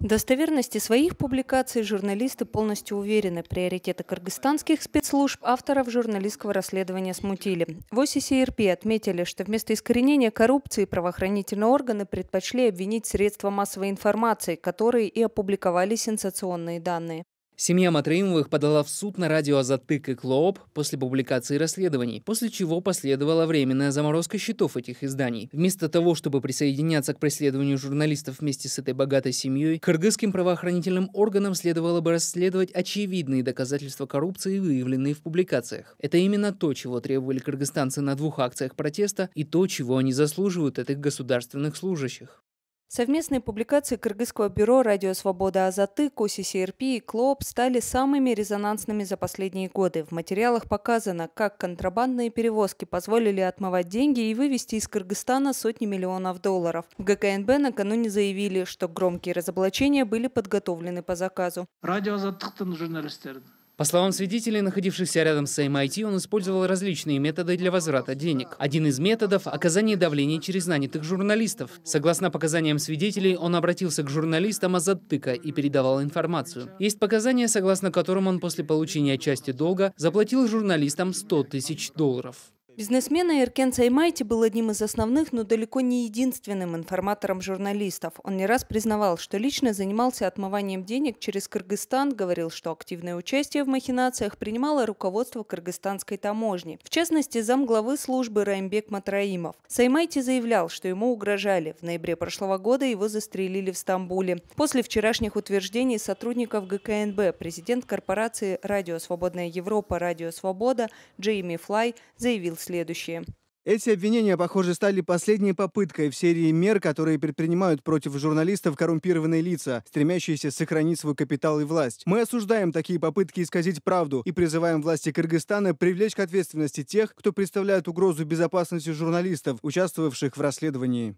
достоверности своих публикаций журналисты полностью уверены, приоритеты кыргызстанских спецслужб авторов журналистского расследования смутили. В ОССРП отметили, что вместо искоренения коррупции правоохранительные органы предпочли обвинить средства массовой информации, которые и опубликовали сенсационные данные. Семья Матраимовых подала в суд на радио «Затык» и «Клооп» после публикации расследований, после чего последовала временная заморозка счетов этих изданий. Вместо того, чтобы присоединяться к преследованию журналистов вместе с этой богатой семьей, кыргызским правоохранительным органам следовало бы расследовать очевидные доказательства коррупции, выявленные в публикациях. Это именно то, чего требовали кыргызстанцы на двух акциях протеста и то, чего они заслуживают от их государственных служащих. Совместные публикации Кыргызского бюро «Радио Свобода Азаты», «Коси СРП» и «Клоп» стали самыми резонансными за последние годы. В материалах показано, как контрабандные перевозки позволили отмывать деньги и вывести из Кыргызстана сотни миллионов долларов. В ГКНБ накануне заявили, что громкие разоблачения были подготовлены по заказу. Радио журналисты по словам свидетелей, находившихся рядом с MIT, эм он использовал различные методы для возврата денег. Один из методов – оказание давления через нанятых журналистов. Согласно показаниям свидетелей, он обратился к журналистам из и передавал информацию. Есть показания, согласно которым он после получения части долга заплатил журналистам 100 тысяч долларов. Бизнесмен Иркен Саймайти был одним из основных, но далеко не единственным информатором журналистов. Он не раз признавал, что лично занимался отмыванием денег через Кыргызстан, говорил, что активное участие в махинациях принимало руководство кыргызстанской таможни, в частности, замглавы службы Раймбек Матраимов. Саймайти заявлял, что ему угрожали. В ноябре прошлого года его застрелили в Стамбуле. После вчерашних утверждений сотрудников ГКНБ президент корпорации «Радио Свободная Европа», «Радио Свобода» Джейми Флай заявил следующее. Эти обвинения, похоже, стали последней попыткой в серии мер, которые предпринимают против журналистов коррумпированные лица, стремящиеся сохранить свой капитал и власть. Мы осуждаем такие попытки исказить правду и призываем власти Кыргызстана привлечь к ответственности тех, кто представляет угрозу безопасности журналистов, участвовавших в расследовании.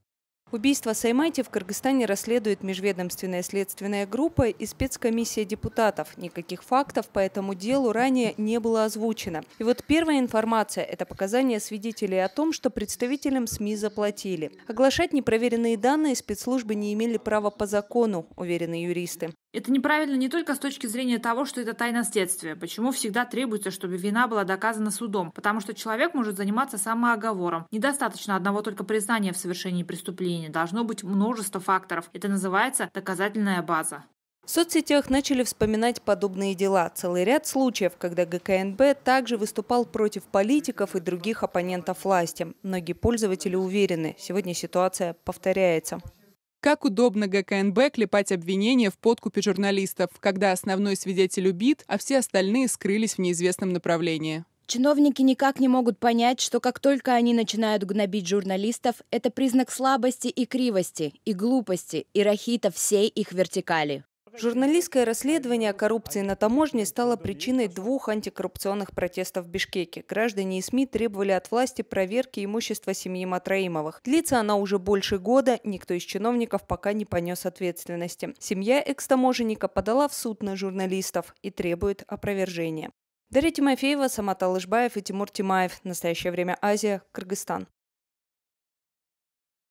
Убийство Саймайте в Кыргызстане расследует межведомственная следственная группа и спецкомиссия депутатов. Никаких фактов по этому делу ранее не было озвучено. И вот первая информация – это показания свидетелей о том, что представителям СМИ заплатили. Оглашать непроверенные данные спецслужбы не имели права по закону, уверены юристы. Это неправильно не только с точки зрения того, что это тайна следствия, почему всегда требуется, чтобы вина была доказана судом, потому что человек может заниматься самооговором. Недостаточно одного только признания в совершении преступления, должно быть множество факторов. Это называется доказательная база. В соцсетях начали вспоминать подобные дела. Целый ряд случаев, когда ГКНБ также выступал против политиков и других оппонентов власти. Многие пользователи уверены, сегодня ситуация повторяется. Как удобно ГКНБ клепать обвинения в подкупе журналистов, когда основной свидетель убит, а все остальные скрылись в неизвестном направлении. Чиновники никак не могут понять, что как только они начинают гнобить журналистов, это признак слабости и кривости, и глупости, и рахита всей их вертикали. Журналистское расследование о коррупции на таможне стало причиной двух антикоррупционных протестов в Бишкеке. Граждане и СМИ требовали от власти проверки имущества семьи Матраимовых. Длится она уже больше года, никто из чиновников пока не понес ответственности. Семья экс-таможенника подала в суд на журналистов и требует опровержения. Дарья Тимофеева, Самат Алышбаев и Тимур Тимаев. Настоящее время Азия, Кыргызстан.